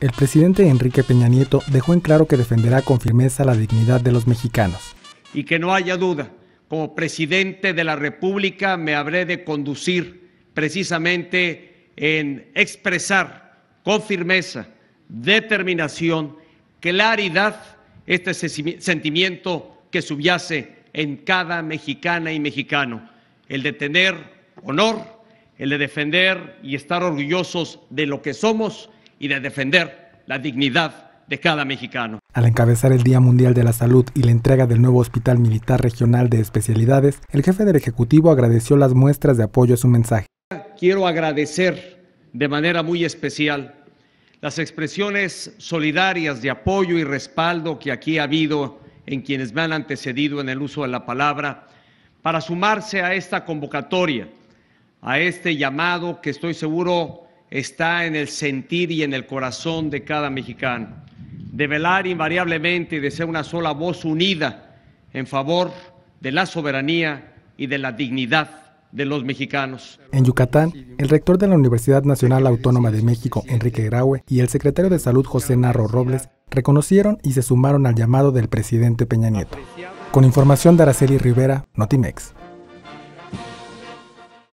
el presidente Enrique Peña Nieto dejó en claro que defenderá con firmeza la dignidad de los mexicanos. Y que no haya duda, como presidente de la República me habré de conducir precisamente en expresar con firmeza, determinación, claridad este sentimiento que subyace en cada mexicana y mexicano, el de tener honor, el de defender y estar orgullosos de lo que somos y de defender la dignidad de cada mexicano. Al encabezar el Día Mundial de la Salud y la entrega del nuevo Hospital Militar Regional de Especialidades, el jefe del Ejecutivo agradeció las muestras de apoyo a su mensaje. Quiero agradecer de manera muy especial las expresiones solidarias de apoyo y respaldo que aquí ha habido en quienes me han antecedido en el uso de la palabra para sumarse a esta convocatoria, a este llamado que estoy seguro está en el sentir y en el corazón de cada mexicano, de velar invariablemente y de ser una sola voz unida en favor de la soberanía y de la dignidad de los mexicanos. En Yucatán, el rector de la Universidad Nacional Autónoma de México, Enrique Graue, y el secretario de Salud, José Narro Robles, reconocieron y se sumaron al llamado del presidente Peña Nieto. Con información de Araceli Rivera, Notimex.